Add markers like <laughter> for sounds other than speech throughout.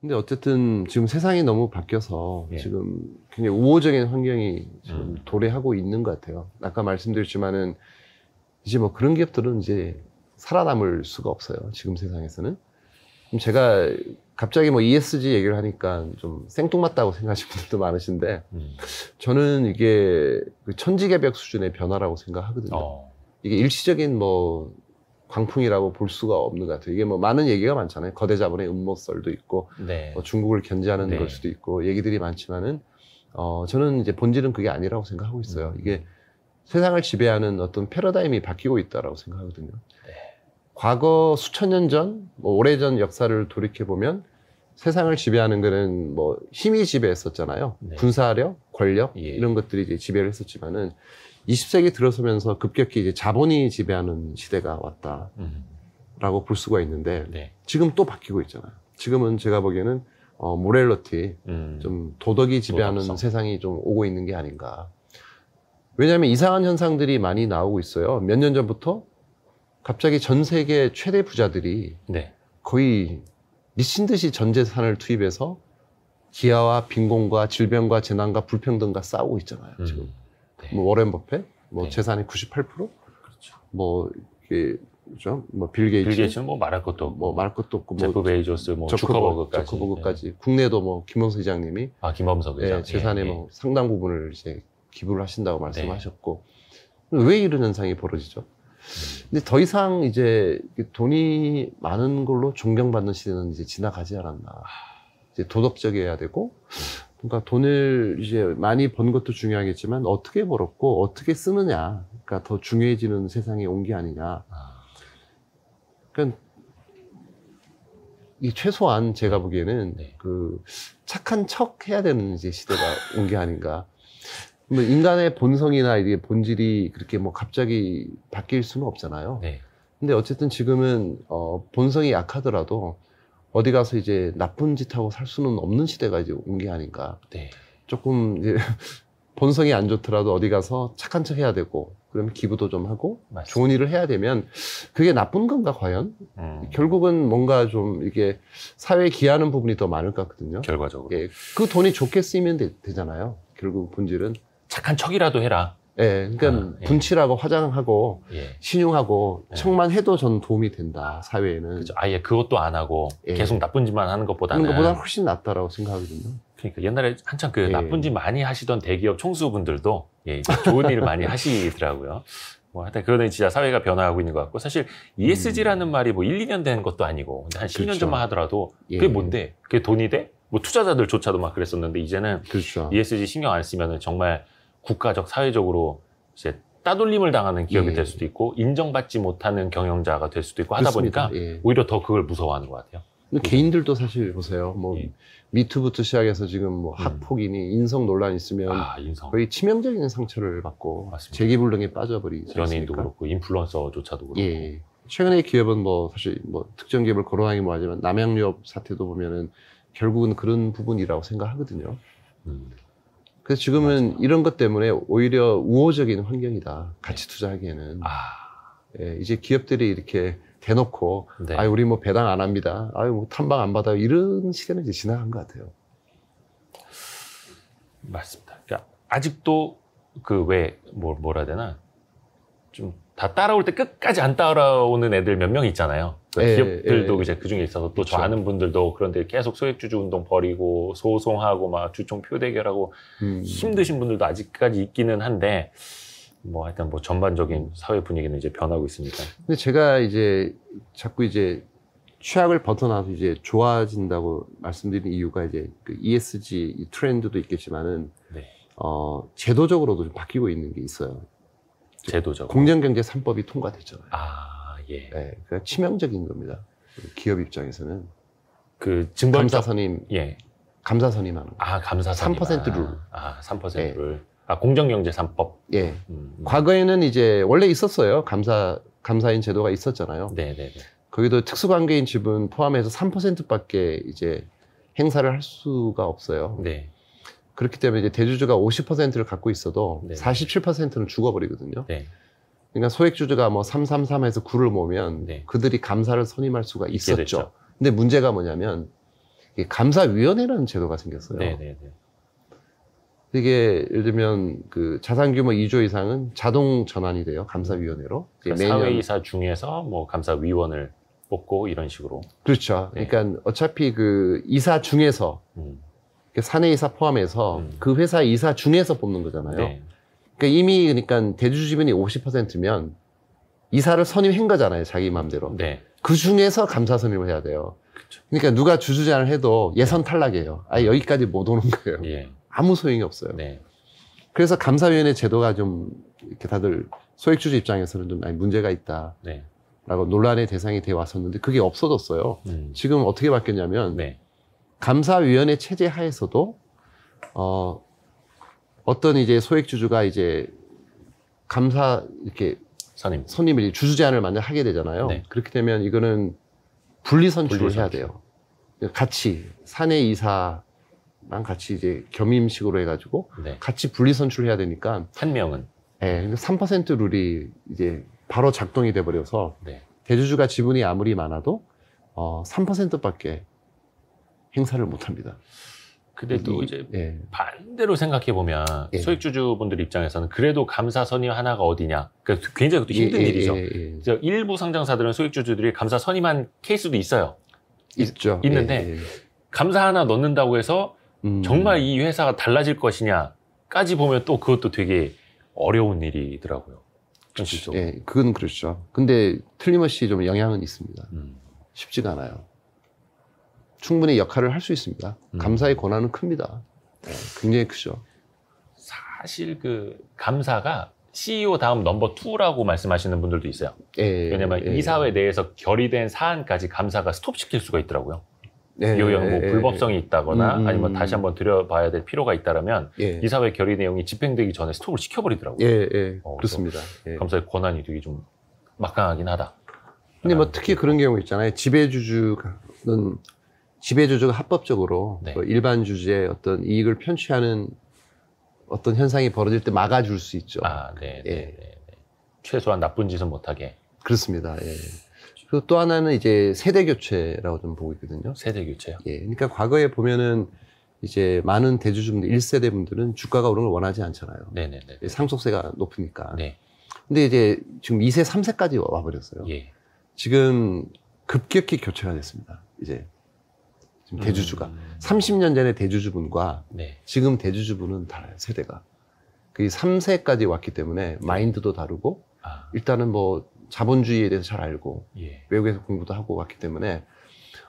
근데 어쨌든 지금 세상이 너무 바뀌어서 예. 지금 굉장히 우호적인 환경이 지금 음. 도래하고 있는 것 같아요. 아까 말씀드렸지만은 이제 뭐 그런 기업들은 이제 살아남을 수가 없어요. 지금 세상에서는. 제가 갑자기 뭐 ESG 얘기를 하니까 좀 생뚱맞다고 생각하시는 분들도 많으신데 음. 저는 이게 그 천지개벽 수준의 변화라고 생각하거든요. 어. 이게 일시적인 뭐 광풍이라고 볼 수가 없는 것 같아요. 이게 뭐 많은 얘기가 많잖아요. 거대 자본의 음모설도 있고 네. 어, 중국을 견제하는 네. 걸 수도 있고 얘기들이 많지만은 어, 저는 이제 본질은 그게 아니라고 생각하고 있어요. 음. 이게 세상을 지배하는 어떤 패러다임이 바뀌고 있다라고 생각하거든요. 네. 과거 수천 년 전, 뭐 오래전 역사를 돌이켜 보면 세상을 지배하는 거는 뭐 힘이 지배했었잖아요. 네. 군사력, 권력 예. 이런 것들이 이제 지배를 했었지만은 20세기 들어서면서 급격히 이제 자본이 지배하는 시대가 왔다라고 음. 볼 수가 있는데 네. 지금 또 바뀌고 있잖아요. 지금은 제가 보기에는 어, 모렐러티 음. 좀 도덕이 지배하는 도덕성. 세상이 좀 오고 있는 게 아닌가. 왜냐하면 이상한 현상들이 많이 나오고 있어요. 몇 년 전부터 갑자기 전 세계 최대 부자들이 네. 거의 미친 듯이 전 재산을 투입해서 기아와 빈곤과 질병과 재난과 불평등과 싸우고 있잖아요. 지금 음. 네. 뭐 워렌 버핏, 뭐 네. 재산이 98%, 그렇죠. 뭐 이게 그 뭐빌 게이츠, 빌게이츠뭐 말할 것도 없고, 뭐 말할 것도 없고, 뭐 제프 베이조스, 뭐 주커버그까지, 주커버그까지 네. 국내도 뭐 김범석 회장님이 아 김범석 회장 예, 재산의 예. 뭐 상당 부분을 이제 기부를 하신다고 네. 말씀하셨고 네. 왜 이런 현상이 벌어지죠? 음. 근데 더 이상 이제 돈이 많은 걸로 존경받는 시대는 이제 지나가지 않았나. 아. 이제 도덕적이어야 되고 음. 그러니까 돈을 이제 많이 번 것도 중요하겠지만 어떻게 벌었고 어떻게 쓰느냐. 그러니까 더 중요해지는 세상에 온게 아니냐. 아. 그러니까 이 최소한 제가 보기에는 네. 그 착한 척 해야 되는 이제 시대가 온 게 아닌가. 뭐 인간의 본성이나 이게 본질이 그렇게 뭐 갑자기 바뀔 수는 없잖아요. 네. 근데 어쨌든 지금은 어 본성이 약하더라도 어디 가서 이제 나쁜 짓 하고 살 수는 없는 시대가 이제 온 게 아닌가. 네. 조금 이제 <laughs> 본성이 안 좋더라도 어디 가서 착한 척 해야 되고 그러면 기부도 좀 하고 맞습니다. 좋은 일을 해야 되면 그게 나쁜 건가 과연? 음. 결국은 뭔가 좀 이게 사회에 기여하는 부분이 더 많을 것 같거든요. 결과적으로. 예, 그 돈이 좋게 쓰이면 되, 잖아요 결국 본질은 착한 척이라도 해라. 예, 그러니까 아, 예. 분칠하고 화장하고 예. 신용하고 예. 청만 해도 저는 도움이 된다 사회에는. 그죠. 아예 그것도 안 하고 예. 계속 나쁜 짓만 하는 것보다는. 하는 것보다 훨씬 낫다라고 생각하거든요. 그러니까 옛날에 한창그 예. 나쁜 짓 많이 하시던 대기업 총수분들도 예, 좋은 일을 많이 하시더라고요. 뭐 하여튼 그러더니 진짜 사회가 변화하고 있는 것 같고 사실 ESG라는 음. 말이 뭐 1, 2년 된 것도 아니고 한 그렇죠. 10년 전만 하더라도 예. 그게 뭔데? 그게 돈이 돼? 뭐 투자자들조차도 막 그랬었는데 이제는 그렇죠. ESG 신경 안 쓰면은 정말 국가적 사회적으로 이제 따돌림을 당하는 기업이 예. 될 수도 있고 인정받지 못하는 경영자가 될 수도 있고 하다 그렇습니다. 보니까 예. 오히려 더 그걸 무서워하는 것 같아요. 근데 개인들도 사실 보세요. 뭐 예. 미투부터 시작해서 지금 뭐 음. 학폭이니 음. 인성 논란 있으면 아, 인성. 거의 치명적인 상처를 받고 재기불능에 빠져버리죠. 연예인도 그렇고 인플루언서조차도 그렇고. 예. 최근의 기업은 뭐 사실 뭐 특정 기업을 거론하기 뭐하지만 남양유업 사태도 보면은 결국은 그런 부분이라고 생각하거든요. 음. 그래서 지금은 맞아. 이런 것 때문에 오히려 우호적인 환경이다. 같이 네. 투자하기에는. 아. 예, 이제 기업들이 이렇게 대놓고, 네. 아, 우리 뭐 배당 안 합니다. 아유, 뭐 탐방 안 받아요. 이런 시대는 이제 지나간 것 같아요. 맞습니다. 그러니까 아직도 그 왜, 뭐, 뭐라 해야 되나. 좀 다 따라올 때 끝까지 안 따라오는 애들 몇 명 있잖아요. 그러니까 예, 기업들도 예, 이제 그 중에 있어서 또저 그렇죠. 아는 분들도 그런데 계속 소액주주 운동 버리고 소송하고 막 주총 표대결하고 음. 힘드신 분들도 아직까지 있기는 한데 뭐 하여튼 뭐 전반적인 사회 분위기는 이제 변하고 있습니다. 근데 제가 이제 자꾸 이제 취약을 벗어나서 이제 좋아진다고 말씀드린 이유가 이제 그 ESG 트렌드도 있겠지만은 네. 어 제도적으로도 좀 바뀌고 있는 게 있어요. 제도적 으로 공정경제 3법이 통과됐잖아요. 아. 예. 네, 그 치명적인 겁니다. 기업 입장에서는 그 증권 감사선임 예. 감사선임 하는 아, 감사선임. 3% 아, 룰. 아, 3% 예. 아, 공정경제 3법. 예. 음, 음, 과거에는 이제 원래 있었어요. 감사 감사인 제도가 있었잖아요. 네, 네, 네. 거기도 특수관계인 지분 포함해서 3%밖에 이제 행사를 할 수가 없어요. 네. 그렇기 때문에 이제 대주주가 50%를 갖고 있어도 네. 47%는 죽어버리거든요. 네. 그러니까 소액주주가 뭐 333에서 9를 모으면 네. 그들이 감사를 선임할 수가 있었죠. 근데 문제가 뭐냐면 감사위원회라는 제도가 생겼어요. 네네네. 네, 네. 이게 예를 들면 그 자산 규모 2조 이상은 자동 전환이 돼요 감사위원회로. 그러니까 매 사회이사 중에서 뭐 감사위원을 뽑고 이런 식으로. 그렇죠. 네. 그러니까 어차피 그 이사 중에서 음. 그 사내 이사 포함해서 음. 그 회사 이사 중에서 뽑는 거잖아요. 네. 그러니까 이미 그러니까 대주주 지분이 50%면 이사를 선임한 거잖아요. 자기 마음대로. 네. 그 중에서 감사 선임을 해야 돼요. 그쵸. 그렇죠. 그러니까 누가 주주 제안을 해도 예선 탈락이에요. 아 여기까지 못 오는 거예요. 예. 아무 소용이 없어요. 네. 그래서 감사위원회 제도가 좀 이렇게 다들 소액주주 입장에서는 좀 아니, 문제가 있다. 네. 라고 논란의 대상이 돼 왔었는데 그게 없어졌어요. 음. 지금 어떻게 바뀌었냐면 네. 감사위원회 체제 하에서도 어, 어떤 이제 소액 주주가 이제 감사 이렇게 선임 선임을 주주 제안을 만약 하게 되잖아요. 네. 그렇게 되면 이거는 분리 선출을 해야 돼요. 같이 사내 이사랑 같이 이제 겸임식으로 해가지고 네. 같이 분리 선출해야 을 되니까 한 명은 예, 네, 그러니까 3% 룰이 이제 바로 작동이 돼버려서 네. 대주주가 지분이 아무리 많아도 어 3%밖에 행사를 못합니다. 근데 또 이제 예. 반대로 생각해 보면 예. 소액주주분들 입장에서는 그래도 감사선이 하나가 어디냐. 그러니까 굉장히 그 힘든 예, 예 일이죠. 예, 예. 그래서 일부 상장사들은 소액주주들이 감사선임한 케이스도 있어요. 있죠. 있는데 감사 하나 넣는다고 해서 음. 정말 이 회사가 달라질 것이냐까지 보면 또 그것도 되게 어려운 일이더라고요. 현실적 그렇죠. 예, 그건 그렇죠. 근데 틀림없이 좀 영향은 있습니다. 음. 쉽지가 않아요. 충분히 역할을 할 수 있습니다. 음. 감사의 권한은 큽니다. 네, 굉장히 크죠. 사실 그 감사가 CEO 다음 넘버 투라고 말씀하시는 분들도 있어요. 예, 왜냐면 하 예, 이 예. 사회 내에서 결의된 사안까지 감사가 스톱시킬 수가 있더라고요. 예, 이뭐 예, 예. 불법성이 있다거나 음, 음 아니면 음. 다시 한번 들여봐야 될 필요가 있다라면 이 사회 결의 내용이 집행되기 전에 스톱을 시켜버리더라고요. 예, 어, 그렇습니다. 감사의 권한이 되게 좀 막강하긴 하다. 근데 뭐 특히 그런 경우 있잖아요. 지배주주는 지배조주가 합법적으로 네. 뭐 일반 주주의 어떤 이익을 편취하는 어떤 현상이 벌어질 때 막아줄 수 있죠. 아, 네, 네, 예. 네, 네, 최소한 나쁜 짓은 못하게. 그렇습니다. 예. 그리고 또 하나는 이제 세대 교체라고 좀 보고 있거든요. 세대 교체요? 예. 그러니까 과거에 보면은 이제 많은 대주주분들, 1세대 분들은 주가가 오른 걸 원하지 않잖아요. 네 네, 네. 네. 예, 상속세가 높으니까. 네. 근데 이제 지금 2세, 3세까지 와버렸어요. 예. 지금 급격히 교체가 됐습니다. 이제 지금 대주주가 음. 30년 전에 대주주분과 네. 지금 대주주분은 달라요 세대가 그 3세까지 왔기 때문에 네. 마인드도 다르고 아. 일단은 뭐 자본주의에 대해서 잘 알고 예. 외국에서 공부도 하고 왔기 때문에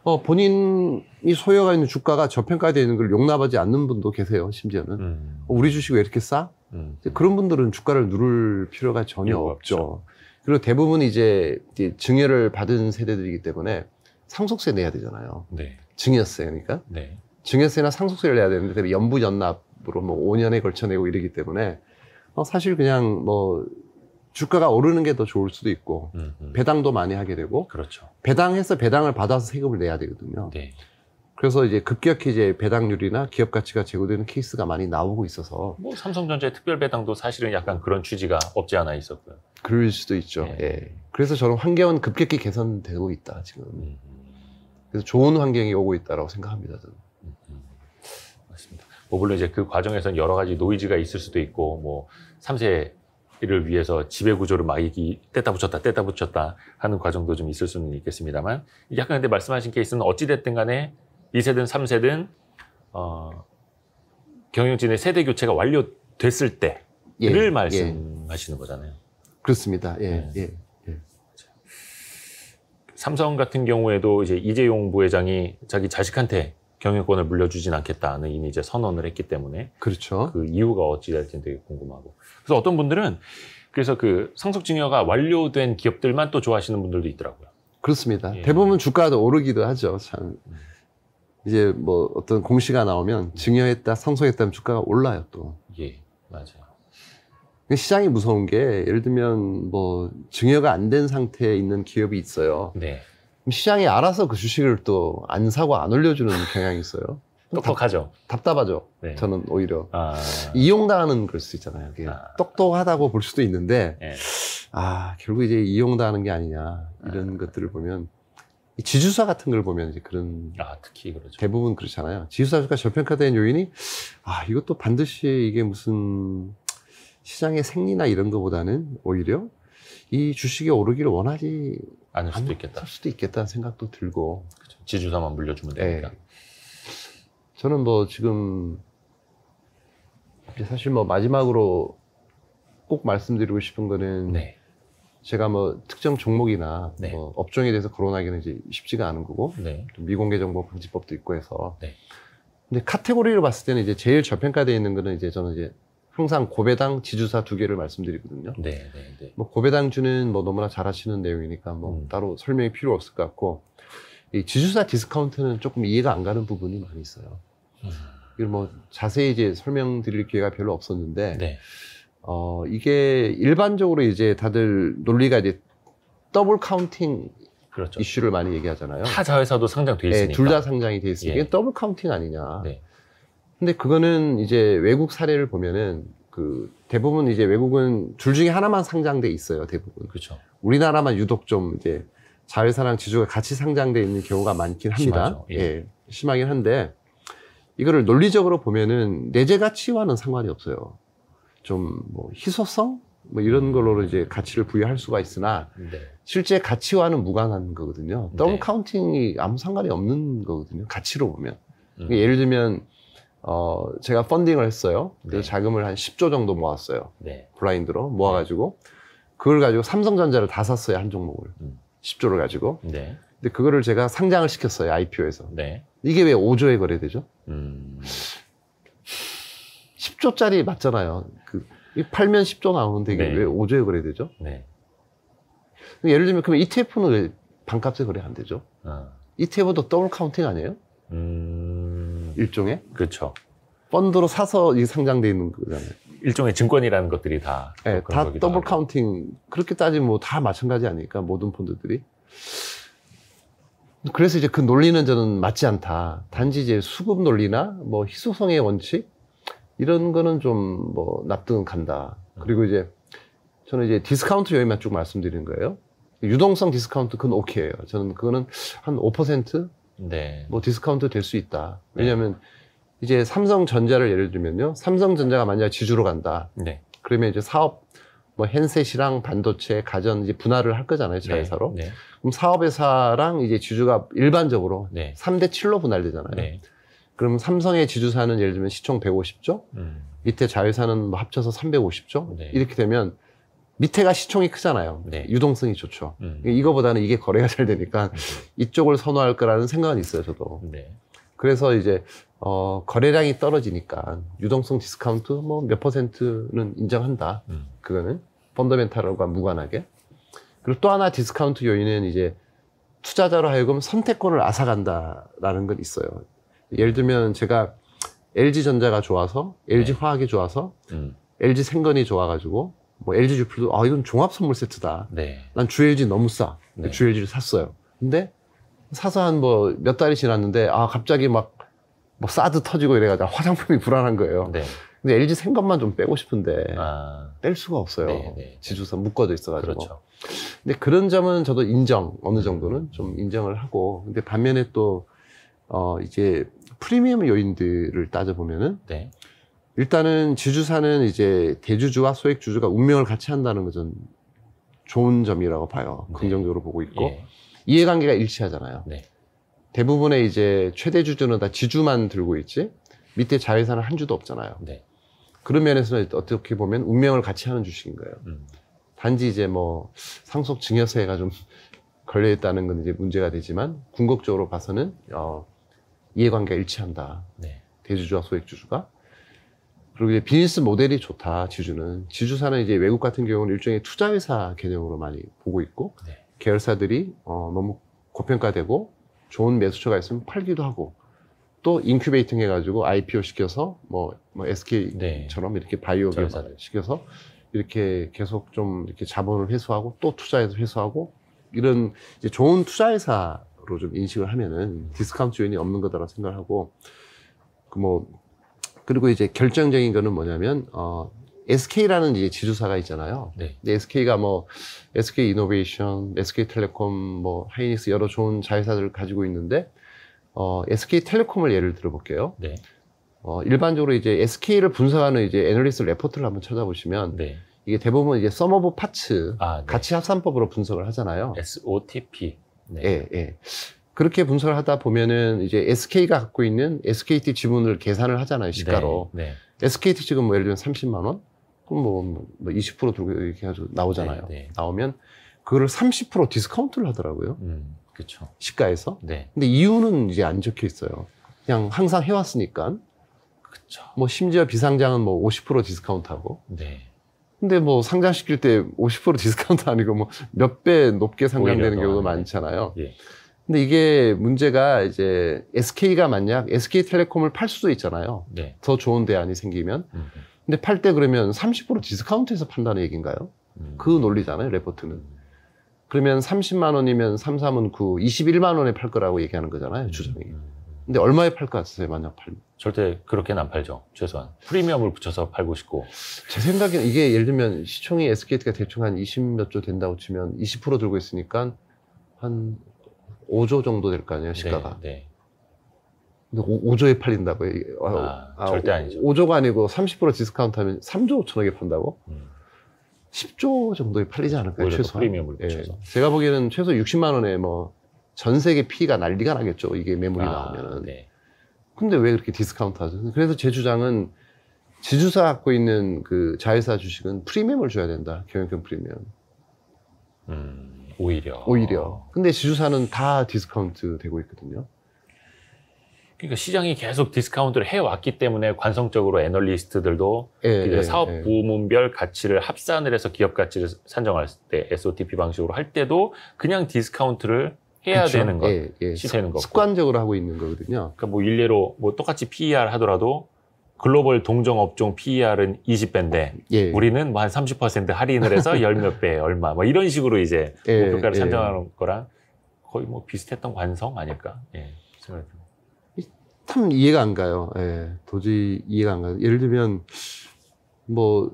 어, 본인이 소유가 있는 주가가 저평가되어 있는 걸 용납하지 않는 분도 계세요, 심지어는. 음. 어, 우리 주식 왜 이렇게 싸? 음. 그런 분들은 주가를 누를 필요가 전혀 없죠. 없죠. 그리고 대부분 이제 증여를 받은 세대들이기 때문에 상속세 내야 되잖아요. 네. 증여세 그러니까 네. 증여세나 상속세를 내야 되는데 연부 연납으로 뭐 5년에 걸쳐 내고 이러기 때문에 어, 사실 그냥 뭐 주가가 오르는 게 더 좋을 수도 있고 음, 음. 배당도 많이 하게 되고 그렇죠. 배당해서 배당을 받아서 세금을 내야 되거든요. 네. 그래서 이제 급격히 이제 배당률이나 기업 가치가 제고되는 케이스가 많이 나오고 있어서 뭐 삼성전자의 특별 배당도 사실은 약간 그런 취지가 없지 않아 있었고요. 그럴 수도 있죠. 네. 예. 그래서 저는 환경은 급격히 개선되고 있다 지금. 음. 그래서 좋은 환경이 오고 있다라고 생각합니다. 저는. 뭐 물론 이제 그 과정에서는 여러 가지 노이즈가 있을 수도 있고 뭐 3세 를 위해서 지배 구조를 막 이기 뗐다 붙였다 뗐다 붙였다 하는 과정도 좀 있을 수는 있겠습니다만 약간 근데 말씀하신 케이스는 어찌 됐든 간에 2세든 3세든 어 경영진의 세대 교체가 완료됐을 때를 예, 예, 말씀하시는 예. 거잖아요. 그렇습니다. 예. 네. 예. 삼성 같은 경우에도 이제 이재용 부회장이 자기 자식한테 경영권을 물려주진 않겠다는 이미 이제 선언을 했기 때문에 그렇죠. 그 이유가 어찌 될지 되게 궁금하고 그래서 어떤 분들은 그래서 그 상속증여가 완료된 기업들만 또 좋아하시는 분들도 있더라고요. 그렇습니다. 예. 대부분 주가도 오르기도 하죠. 참 이제 뭐 어떤 공시가 나오면 증여했다, 상속했다면 주가가 올라요 또. 예, 맞아요. 그러니까 시장이 무서운 게 예를 들면 뭐 증여가 안 된 상태에 있는 기업이 있어요. 네. 시장이 알아서 그 주식을 또 안 사고 안 올려주는 경향이 있어요. 똑똑하죠. 답, 답하죠 네. 저는 오히려 아... 이용당하는 그럴 수 있잖아요. 아... 똑똑하다고 볼 수도 있는데 네. 아 결국 이제 이용당하는 게 아니냐 이런 아... 것들을 보면 지주사 같은 걸 보면 이제 그런 아 특히 그렇죠. 대부분 그렇잖아요. 지주사가 저평가된 요인이 아 이것도 반드시 이게 무슨 시장의 생리나 이런 것보다는 오히려 이 주식이 오르기를 원하지 않을 수도 있겠다. 수도 있겠다는 생각도 들고. 그쵸. 그렇죠. 지주사만 물려주면 되니까. 네. 저는 뭐 지금 사실 뭐 마지막으로 꼭 말씀드리고 싶은 거는 네. 제가 뭐 특정 종목이나 네. 뭐 업종에 대해서 거론하기는 이제 쉽지가 않은 거고 네. 미공개 정보 방지법도 있고 해서 네. 근데 카테고리를 봤을 때는 이제 제일 저평가되어 있는 거는 이제 저는 이제 항상 고배당 지주사 두 개를 말씀드리거든요. 네, 네, 네. 뭐 고배당주는 뭐 너무나 잘하시는 내용이니까 뭐 음. 따로 설명이 필요 없을 것 같고 이 지주사 디스카운트는 조금 이해가 안 가는 부분이 많이 있어요. 음. 이걸 뭐 자세히 이제 설명드릴 기회가 별로 없었는데 네. 어 이게 일반적으로 이제 다들 논리가 이제 더블 카운팅 그렇죠. 이슈를 많이 얘기하잖아요. 타 자회사도 상장돼 네, 있으니까. 네, 둘 다 상장이 돼 있으니까 예. 더블 카운팅 아니냐. 네. 근데 그거는 이제 외국 사례를 보면은 그 대부분 이제 외국은 둘 중에 하나만 상장돼 있어요 대부분. 그렇죠. 우리나라만 유독 좀 이제 자회사랑 지주가 같이 상장돼 있는 경우가 많긴 합니다. 예. 예. 심하긴 한데 이거를 논리적으로 보면은 내재 가치와는 상관이 없어요. 좀 뭐 희소성 뭐 이런 음. 걸로 이제 가치를 부여할 수가 있으나 네. 실제 가치와는 무관한 거거든요. 더블 네. 카운팅이 아무 상관이 없는 거거든요. 가치로 보면. 음. 예를 들면 어, 제가 펀딩을 했어요. 네. 자금을 한 10조 정도 모았어요. 네. 블라인드로 네. 모아가지고 그걸 가지고 삼성전자를 다 샀어요 한 종목을 음. 10조를 가지고. 네. 근데 그거를 제가 상장을 시켰어요 IPO에서. 네. 이게 왜 5조에 거래되죠? 음. 10조짜리 맞잖아요. 그 팔면 10조 나오는데 이게 네. 왜 5조에 거래되죠? 네. 그러니까 예를 들면 그럼 ETF는 왜 반값에 거래 안 되죠? 아. ETF도 더블 카운팅 아니에요? 음. 음. 일종의 그렇죠. 펀드로 사서 이 상장돼 있는 거잖아요. 일종의 증권이라는 것들이 다. 네, 다 더블 카운팅. 그렇게 따지면 뭐 다 마찬가지 아닐까 모든 펀드들이. 그래서 이제 그 논리는 저는 맞지 않다. 단지 이제 수급 논리나 뭐 희소성의 원칙 이런 거는 좀 뭐 납득은 간다. 그리고 이제 저는 이제 디스카운트 여행만쭉 말씀드리는 거예요. 유동성 디스카운트 그건 오케이예요. 저는 그거는 한5% 네. 뭐 디스카운트 될 수 있다. 왜냐하면 네. 이제 삼성전자를 예를 들면요. 삼성전자가 만약 지주로 간다. 네. 그러면 이제 사업 뭐 핸셋이랑 반도체, 가전 이제 분할을 할 거잖아요, 네. 자회사로. 네. 그럼 사업회사랑 이제 지주가 일반적으로 3대7로 분할되잖아요. 네. 그럼 삼성의 지주사는 예를 들면 시총 150조, 음. 밑에 자회사는 뭐 합쳐서 350조 이렇게 되면 밑에가 시총이 크잖아요. 네. 유동성이 좋죠. 음. 그러니까 이거보다는 이게 거래가 잘 되니까 음. 이쪽을 선호할 거라는 생각은 있어요, 저도. 네. 그래서 이제 어, 거래량이 떨어지니까 유동성 디스카운트 뭐 몇 퍼센트는 인정한다. 음. 그거는 펀더멘탈과 무관하게. 그리고 또 하나 디스카운트 요인은 이제 투자자로 하여금 선택권을 앗아간다라는 건 있어요. 예를 들면 제가 LG 전자가 좋아서 LG 네. 화학이 좋아서 음. LG 생건이 좋아가지고 뭐 LG 주플도 아 이건 종합 선물 세트다. 네. 난 주LG 너무 싸. 네. 주LG를 샀어요. 근데 사서 한 뭐 몇 달이 지났는데 아 갑자기 막뭐 사드 터지고 이래가지고 화장품이 불안한 거예요. 네. 근데 LG 생것만 좀 빼고 싶은데 아. 뺄 수가 없어요. 네네. 지주사 묶어져 있어가지고. 그렇죠. 근데 그런 점은 저도 인정 어느 정도는 좀 인정을 하고 근데 반면에 또 어 이제 프리미엄 요인들을 따져 보면은 네. 일단은 지주사는 이제 대주주와 소액주주가 운명을 같이 한다는 것은 좋은 점이라고 봐요. 네. 긍정적으로 보고 있고 예. 이해관계가 일치하잖아요. 네. 대부분의 이제 최대 주주는 다 지주만 들고 있지 밑에 자회사는 한 주도 없잖아요. 네. 그런 면에서는 어떻게 보면 운명을 같이 하는 주식인 거예요. 음. 단지 이제 뭐 상속 증여세가 좀 <laughs> 걸려 있다는 건 이제 문제가 되지만 궁극적으로 봐서는 어 이해관계가 일치한다. 네. 대주주와 소액주주가 그리고 이제 비즈니스 모델이 좋다 지주는 지주사는 이제 외국 같은 경우는 일종의 투자회사 개념으로 많이 보고 있고 네. 계열사들이 어, 너무 고평가되고 좋은 매수처가 있으면 팔기도 하고 또 인큐베이팅 해가지고 IPO 시켜서 뭐, 뭐 SK처럼 네. 이렇게 바이오 계열사발 시켜서 이렇게 계속 좀 이렇게 자본을 회수하고 또 투자해서 회수하고 이런 이제 좋은 투자회사로 좀 인식을 하면은 디스카운트 요인이 없는 거다라고 생각하고 을그뭐 그리고 이제 결정적인 거는 뭐냐면 어 SK라는 이제 지주사가 있잖아요. 네. 근데 SK가 뭐 SK 이노베이션, SK 텔레콤, 뭐 하이닉스 여러 좋은 자회사들을 가지고 있는데 어 SK 텔레콤을 예를 들어 볼게요. 네. 어 일반적으로 이제 SK를 분석하는 이제 애널리스트 레포트를 한번 찾아보시면 네. 이게 대부분 이제 썸머브 파츠 아, 가치 네. 합산법으로 분석을 하잖아요. SOTP. 네. 예, 예. 그렇게 분석을 하다 보면은 이제 SK가 갖고 있는 SKT 지분을 계산을 하잖아요, 시가로. 네, 네. SKT 지금 뭐 예를 들면 30만 원? 그럼 뭐, 2 뭐 0 들고 이렇게 해서 나오잖아요. 네, 네. 나오면 그거를 30% 디스카운트를 하더라고요. 음, 그렇 시가에서. 네. 근데 이유는 이제 안 적혀 있어요. 그냥 항상 해 왔으니까. 그렇뭐 심지어 비상장은 뭐 50% 디스카운트하고. 네. 근데 뭐 상장시킬 때 50% <laughs> 디스카운트 아니고 뭐 몇 배 높게 상장되는 경우도 많잖아요 예. 근데 이게 문제가 이제 SK가 만약 SK텔레콤을 팔 수도 있잖아요. 네. 더 좋은 대안이 생기면. 음. 근데 팔 때 그러면 30% 디스카운트해서 판다는 얘기인가요? 음. 그 논리잖아요, 레포트는. 그러면 30만 원이면 3, 3은 9, 21만 원에 팔 거라고 얘기하는 거잖아요, 음. 주장이. 근데 얼마에 팔 것 같으세요, 만약 팔면? 절대 그렇게는 안 팔죠, 최소한. 프리미엄을 붙여서 팔고 싶고. 제 생각에는 이게 예를 들면 시총이 SKT가 대충 한 20 몇 조 된다고 치면 20% 들고 있으니까 한 5조 정도 될 거 아니에요, 시가가. 네. 네. 근데 5, 조에 팔린다고요? 아, 아, 아, 절대 아니죠. 5조가 아니고 30% 디스카운트 하면 3조 5천억에 판다고? 음. 10조 정도에 팔리지 않을까요, 최소? 프리미엄을 예. 붙여서. 제가 보기에는 최소 60만 원에 뭐, 전 세계 피가 난리가 나겠죠. 이게 매물이 아, 나오면은. 네. 근데 왜 그렇게 디스카운트 하죠? 그래서 제 주장은 지주사 갖고 있는 그 자회사 주식은 프리미엄을 줘야 된다. 경영권 프리미엄. 음. 오히려. 오히려. 근데 지주사는 다 디스카운트 되고 있거든요. 그러니까 시장이 계속 디스카운트를 해왔기 때문에 관성적으로 애널리스트들도 예, 그 예 사업 예. 부문별 가치를 합산을 해서 기업 가치를 산정할 때 SOTP 방식으로 할 때도 그냥 디스카운트를 해야 그쵸? 그렇죠. 되는 것, 예, 예. 시세는 거. 습관적으로 하고 있는 거거든요. 그러니까 뭐 일례로 뭐 똑같이 PER 하더라도 글로벌 동종 업종 PER은 20배인데 예. 우리는 뭐 한 30% 할인을 해서 열 몇배 얼마 뭐 이런 식으로 이제 예. 목표가를 예. 산정하는 거랑 거의 뭐 비슷했던 관성 아닐까 예. 참 이해가 안 가요. 예, 도저히 이해가 안 가요. 예를 들면 뭐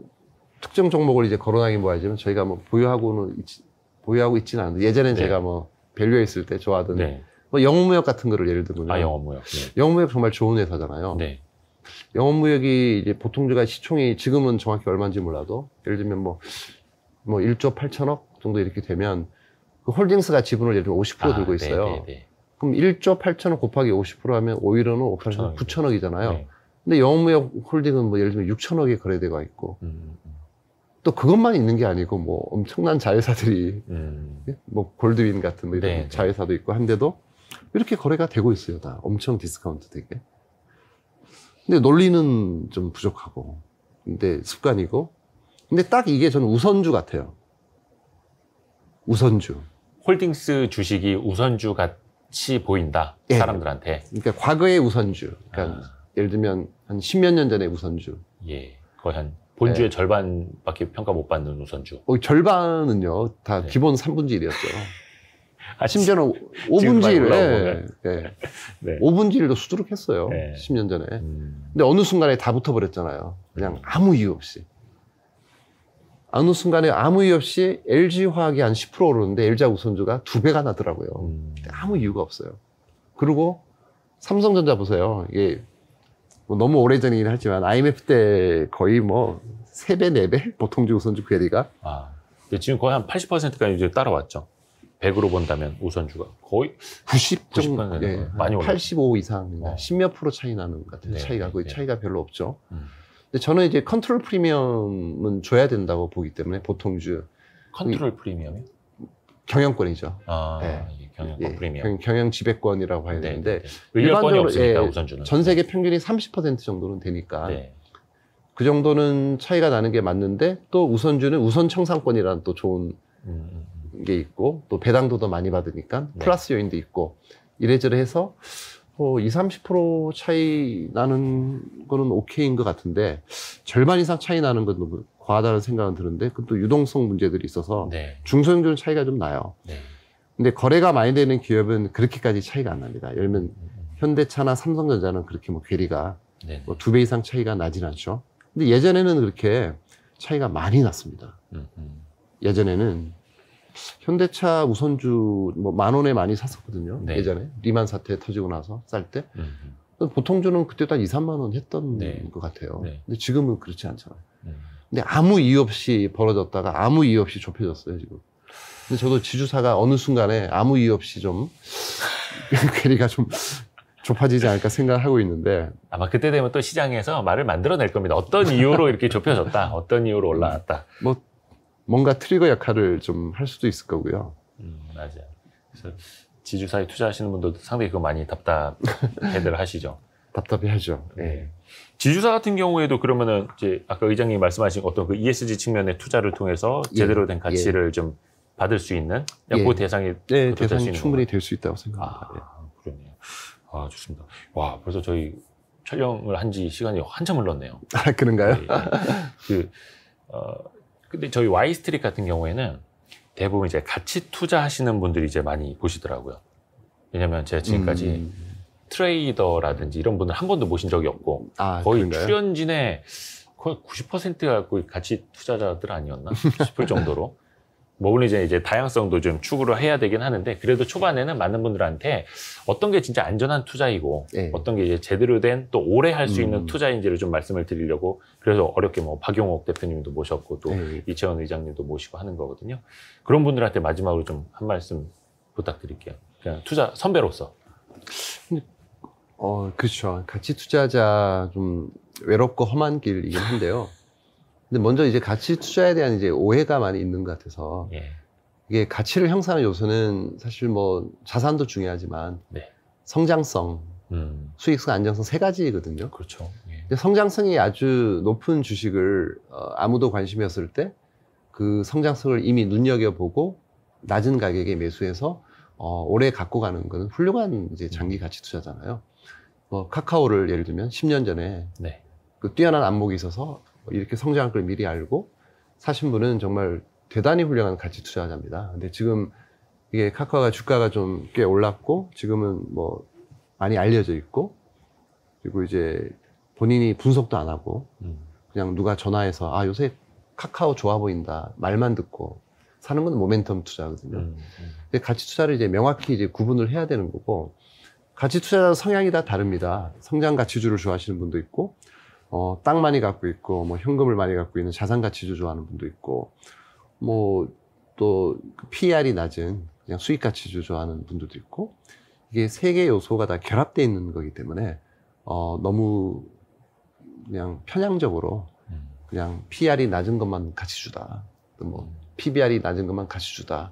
특정 종목을 이제 거론하기 뭐하지만 저희가 뭐 보유하고는 있, 보유하고 있지는 않는데 예전엔 네. 제가 뭐 밸류에 있을 때 좋아하던 네. 뭐 영무역 같은 거를 예를 들면 아 영무역 네. 영무역 정말 좋은 회사잖아요. 네. 영업무역이 이제 보통 주가 시총이 지금은 정확히 얼마인지 몰라도 예를 들면 뭐, 뭐 1조 8천억 정도 이렇게 되면 그 홀딩스가 지분을 예를 들면 50% 아, 들고 네, 있어요. 네네네. 네. 그럼 1조 8천억 곱하기 50% 하면 오일은 5천억, 9천억, 이잖아요 네. 근데 영업무역 홀딩은 뭐 예를 들면 6천억이 거래되고 있고 음, 음. 또 그것만 있는 게 아니고 뭐 엄청난 자회사들이 음. <laughs> 뭐 골드윈 같은 뭐 이런 네, 네, 자회사도 있고 한데도 이렇게 거래가 되고 있어요 다 엄청 디스카운트 되게 근데 논리는 좀 부족하고 근데 습관이고 근데 딱 이게 저는 우선주 같아요. 우선주. 홀딩스 주식이 우선주 같이 보인다 예. 사람들한테. 그러니까 과거의 우선주. 그러니까 아. 예를 들면 한 십몇 년 전의 우선주. 예, 거의 한 본주의 예. 절반밖에 평가 못 받는 우선주. 어, 절반은요 다 네. 기본 3분지일이었죠 아, 심지어는 오분지를 예. 네. 네. 오분지를도 수두룩했어요. 네. 10년 전에. 음. 근데 어느 순간에 다 붙어버렸잖아요. 그냥 아무 이유 없이. 어느 순간에 아무 이유 없이 LG 화학이 한 10% 오르는데 LG화학 우선주가 2 배가 나더라고요. 음. 아무 이유가 없어요. 그리고 삼성전자 보세요. 이게 뭐 너무 오래전이긴 하지만 IMF 때 거의 뭐 세 배 네배 네 보통주 우선주 괴리가. 아, 근데 지금 거의 한 80%까지 이제 따라왔죠. 100으로 본다면 우선주가 거의 90 정도 네, 많이 올라 85 이상입니다. 어. 10몇 프로 차이 나는 것 같아요. 네, 차이가 거의 네. 차이가 별로 없죠. 음. 근데 저는 이제 컨트롤 프리미엄은 줘야 된다고 보기 때문에 보통주 컨트롤 프리미엄이 경영권이죠. 아, 네. 예, 경영권 예, 프리미엄. 경영 지배권이라고 봐야 네, 네, 되는데 네. 일반적으로 예, 전 세계 평균이 30% 정도는 되니까 그 정도는 차이가 나는 게 맞는데 또 우선주는 우선 청산권이라는 또 좋은 음. 음. 게 있고 또 배당도 도 많이 받으니까 네. 플러스 요인도 있고 이래저래 해서 어, 20, 30% 차이 나는 거는 오케이인 것 같은데 절반 이상 차이 나는 건 너무 과하다는 생각은 드는데 그 또 유동성 문제들이 있어서 네. 중소형주는 차이가 좀 나요. 네. 근데 거래가 많이 되는 기업은 그렇게까지 차이가 안 납니다. 예를 들면 음, 음. 현대차나 삼성전자는 그렇게 뭐 괴리가 네. 뭐두배 이상 차이가 나진 않죠. 근데 예전에는 그렇게 차이가 많이 났습니다. 음, 예전에는 현대차 우선주 뭐 만 원에 많이 샀었거든요. 네. 예전에 리만 사태 터지고 나서 쌀 때. 음 보통주는 그때 한 2, 3만 원 했던 네. 것 같아요. 네. 근데 지금은 그렇지 않잖아요. 음. 근데 아무 이유 없이 벌어졌다가 아무 이유 없이 좁혀졌어요, 지금. 근데 저도 지주사가 어느 순간에 아무 이유 없이 좀 <laughs> 괴리가 좀 좁아지지 않을까 생각하고 있는데 아마 그때 되면 또 시장에서 말을 만들어낼 겁니다. 어떤 이유로 이렇게 좁혀졌다, 어떤 이유로 올라왔다. 뭐 뭔가 트리거 역할을 좀 할 수도 있을 거고요. 음, 맞아요. 그래서 지주사에 투자하시는 분들도 상당히 그거 많이 답답해들 <laughs> 하시죠. 답답해 하죠. 네. 지주사 같은 경우에도 그러면은 이제 아까 의장님 말씀하신 어떤 그 ESG 측면의 투자를 통해서 예. 제대로 된 예. 가치를 예. 좀 받을 수 있는 예. 그 대상이 네, 대상이 충분히 될 수 있다고 생각합니다. 아, 그렇네요. 아 좋습니다. 와 벌써 저희 촬영을 한 지 시간이 한참 흘렀네요. 아, <laughs> 그런가요? 예, 그 어, 근데 저희 와이스트릭 같은 경우에는 대부분 이제 같이 투자하시는 분들이 이제 많이 보시더라고요. 왜냐면 제가 지금까지 음. 트레이더라든지 이런 분들 한 번도 모신 적이 없고 아, 거의 그런가요? 출연진의 거의 90%가 같이 투자자들 아니었나 싶을 정도로 뭐 물론 이제 이제 다양성도 좀 추구를 해야 되긴 하는데 그래도 초반에는 많은 분들한테 어떤 게 진짜 안전한 투자이고 네. 어떤 게 이제 제대로 된 또 오래 할수 음. 있는 투자인지를 좀 말씀을 드리려고 그래서 어렵게 뭐 박용옥 대표님도 모셨고 또 네. 이채원 의장님도 모시고 하는 거거든요. 그런 분들한테 마지막으로 좀 한 말씀 부탁드릴게요. 그냥 투자 선배로서. 어 그렇죠. 같이 투자자 좀 외롭고 험한 길이긴 한데요. 근데 먼저 이제 가치 투자에 대한 이제 오해가 많이 있는 것 같아서 예. 이게 가치를 형성하는 요소는 사실 뭐 자산도 중요하지만 네. 성장성, 음. 수익성, 안정성 세 가지거든요. 그렇죠. 예. 성장성이 아주 높은 주식을 어, 아무도 관심이 없을 때 그 성장성을 이미 눈여겨보고 낮은 가격에 매수해서 어, 오래 갖고 가는 거는 훌륭한 이제 음. 장기 가치 투자잖아요. 뭐 카카오를 예를 들면 10년 전에 네. 그 뛰어난 안목이 있어서 뭐 이렇게 성장할 걸 미리 알고 사신 분은 정말 대단히 훌륭한 가치 투자자입니다. 근데 지금 이게 카카오가 주가가 좀 꽤 올랐고 지금은 뭐 많이 알려져 있고 그리고 이제 본인이 분석도 안 하고 음. 그냥 누가 전화해서 아 요새 카카오 좋아 보인다 말만 듣고 사는 건 모멘텀 투자거든요. 음, 음. 근데 가치 투자를 이제 명확히 이제 구분을 해야 되는 거고 가치 투자 자 성향이 다 다릅니다. 성장 가치주를 좋아하시는 분도 있고 어, 땅 많이 갖고 있고 뭐 현금을 많이 갖고 있는 자산 가치 주주하는 분도 있고 뭐또 그 PR이 낮은 그냥 수익 가치 주주하는 분들도 있고 이게 세 개 요소가 다결합되어 있는 거기 때문에 어, 너무 그냥 편향적으로 그냥 PR이 낮은 것만 같이 주다. 또 뭐 PBR이 낮은 것만 같이 주다.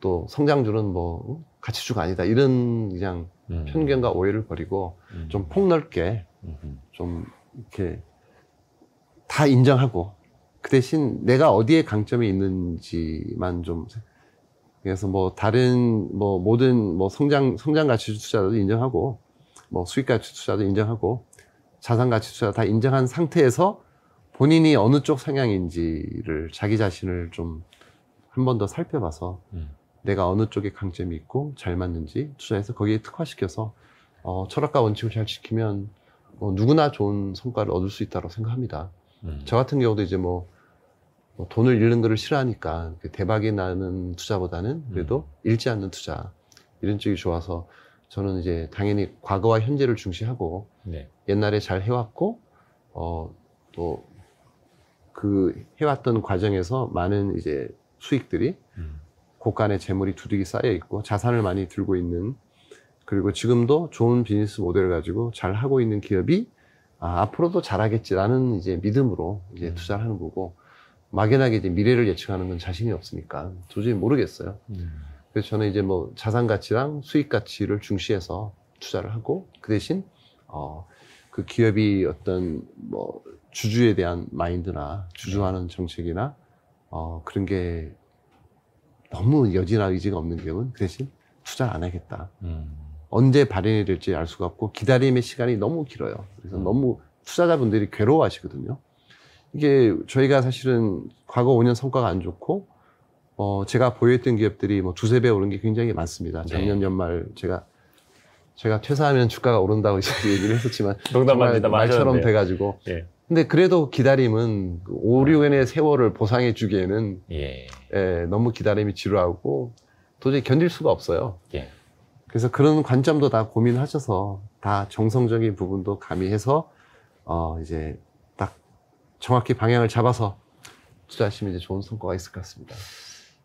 또 성장주는 뭐 같이 주가 아니다. 이런 그냥 음. 편견과 오해를 버리고 음. 좀 폭넓게 좀 이렇게 다 인정하고 그 대신 내가 어디에 강점이 있는지만 좀 그래서 뭐 다른 뭐 모든 뭐 성장 성장 가치 투자도 인정하고 뭐 수익 가치 투자도 인정하고 자산 가치 투자 다 인정한 상태에서 본인이 어느 쪽 성향인지를 자기 자신을 좀 한 번 더 살펴봐서 음. 내가 어느 쪽에 강점이 있고 잘 맞는지 투자해서 거기에 특화시켜서 어, 철학과 원칙을 잘 지키면 뭐 누구나 좋은 성과를 얻을 수 있다고 생각합니다. 음. 저 같은 경우도 이제 뭐, 뭐 돈을 잃는 것을 싫어하니까 그 대박이 나는 투자보다는 그래도 음. 잃지 않는 투자 이런 쪽이 좋아서 저는 이제 당연히 과거와 현재를 중시하고 네. 옛날에 잘 해왔고 어 또 그 해왔던 과정에서 많은 이제 수익들이 음. 고간에 재물이 두둑이 쌓여 있고 자산을 많이 들고 있는 그리고 지금도 좋은 비즈니스 모델을 가지고 잘 하고 있는 기업이 아, 앞으로도 잘하겠지라는 이제 믿음으로 이제 음. 투자를 하는 거고 막연하게 이제 미래를 예측하는 건 자신이 없으니까 도저히 모르겠어요. 음. 그래서 저는 이제 뭐 자산 가치랑 수익 가치를 중시해서 투자를 하고 그 대신 어, 그 기업이 어떤 뭐 주주에 대한 마인드나 주주하는 네. 정책이나 어, 그런 게 너무 여지나 의지가 없는 기업은 그 대신 투자 안 하겠다. 음. 언제 발행이 될지 알 수가 없고 기다림의 시간이 너무 길어요. 그래서 음. 너무 투자자분들이 괴로워하시거든요. 이게 저희가 사실은 과거 5년 성과가 안 좋고 어 제가 보유했던 기업들이 뭐 두세 배 오른 게 굉장히 많습니다. 네. 작년 연말 제가 제가 퇴사하면 주가가 오른다고 <laughs> 얘기를 했었지만 농담만이다 말처럼 돼 가지고 예. 근데 그래도 기다림은 5, 6년의 아. 세월을 보상해 주기에는 예. 예, 너무 기다림이 지루하고 도저히 견딜 수가 없어요. 예. 그래서 그런 관점도 다 고민하셔서 다 정성적인 부분도 가미해서 어 이제 딱 정확히 방향을 잡아서 투자하시면 이제 좋은 성과가 있을 것 같습니다.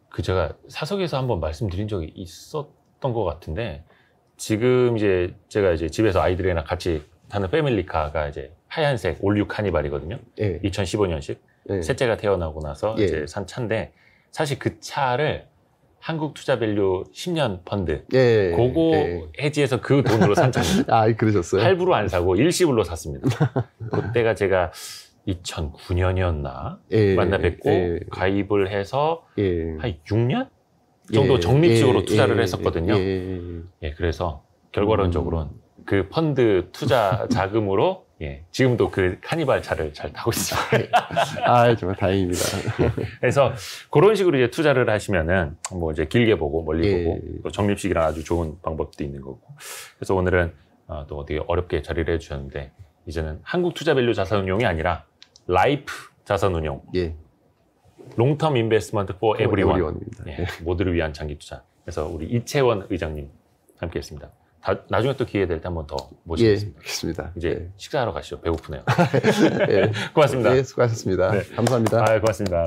그 제가 사석에서 한번 말씀드린 적이 있었던 것 같은데 지금 이제 제가 이제 집에서 아이들이나 같이 하는 패밀리카가 이제 하얀색 올류 카니발이거든요. 예. 2015년식 예. 셋째가 태어나고 나서 예. 이제 산 차인데 사실 그 차를 한국투자밸류 10년 펀드. 예. 그거 예. 해지해서 그 돈으로 샀잖아요. <laughs> 아, 그러셨어요? 할부로 안 사고 일시불로 샀습니다. 그때가 제가 2009년이었나 예. 만나 뵙고 예. 가입을 해서 예. 한 6년 예, 정도 적립식으로 예, 투자를 했었거든요. 예. 그래서 결과론적으로는 음. 그 펀드 투자 <laughs> 자금으로 예, 지금도 그 카니발 차를 잘 타고 있습니다. <laughs> 아, 정말 다행입니다. 예, 그래서 그런 식으로 이제 투자를 하시면은 뭐 이제 길게 보고 멀리 예. 보고 정립식이랑 예, 예. 아주 좋은 방법도 있는 거고. 그래서 오늘은 어, 또 어떻게 어렵게 자리를 해주셨는데 이제는 한국 투자 밸류 자산운용이 아니라 라이프 자산운용. 예. 롱텀 인베스먼트 포 에브리원. 모두를 위한 장기 투자. 그래서 우리 이채원 의장님 함께했습니다. 다, 나중에 또 기회 될 때 한번 더 모시겠습니다. 예, 습니다 이제 네. 식사하러 가시죠. 배고프네요. <laughs> 예. <laughs> 예, 네. 고맙습니다. 네, 수고하셨습니다. 감사합니다. 아, 예, 고맙습니다.